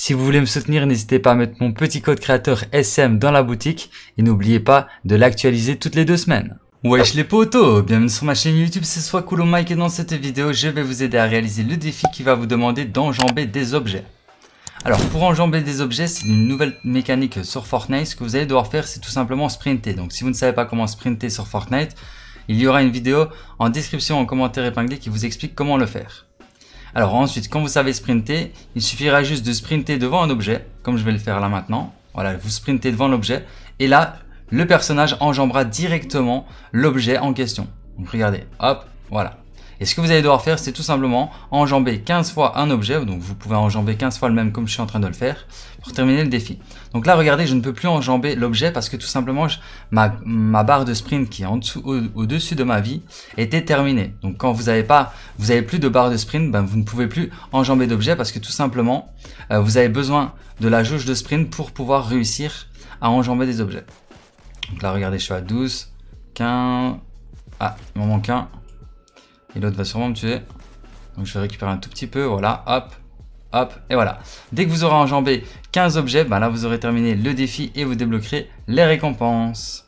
Si vous voulez me soutenir, n'hésitez pas à mettre mon petit code créateur SM dans la boutique et n'oubliez pas de l'actualiser toutes les deux semaines. Wesh les potos, bienvenue sur ma chaîne YouTube, c'est soit cool Mike et dans cette vidéo, je vais vous aider à réaliser le défi qui va vous demander d'enjamber des objets. Alors pour enjamber des objets, c'est une nouvelle mécanique sur Fortnite. Ce que vous allez devoir faire, c'est tout simplement sprinter. Donc si vous ne savez pas comment sprinter sur Fortnite, il y aura une vidéo en description, en commentaire épinglé qui vous explique comment le faire. Alors ensuite, quand vous savez sprinter, il suffira juste de sprinter devant un objet, comme je vais le faire là maintenant. Voilà, vous sprintez devant l'objet. Et là, le personnage enjambera directement l'objet en question. Donc regardez, hop, voilà. Et ce que vous allez devoir faire, c'est tout simplement enjamber 15 fois un objet. Donc vous pouvez enjamber 15 fois le même comme je suis en train de le faire pour terminer le défi. Donc là, regardez, je ne peux plus enjamber l'objet parce que tout simplement, ma, barre de sprint qui est en dessous, au-dessus de ma vie était terminée. Donc quand vous n'avez pas vous n'avez plus de barre de sprint, ben, vous ne pouvez plus enjamber d'objets parce que tout simplement, euh, vous avez besoin de la jauge de sprint pour pouvoir réussir à enjamber des objets. Donc là, regardez, je suis à 12, 15... Ah, il m'en manque un. Et l'autre va sûrement me tuer. Donc je vais récupérer un tout petit peu, voilà, hop, hop, et voilà. Dès que vous aurez enjambé 15 objets, ben là, vous aurez terminé le défi et vous débloquerez les récompenses.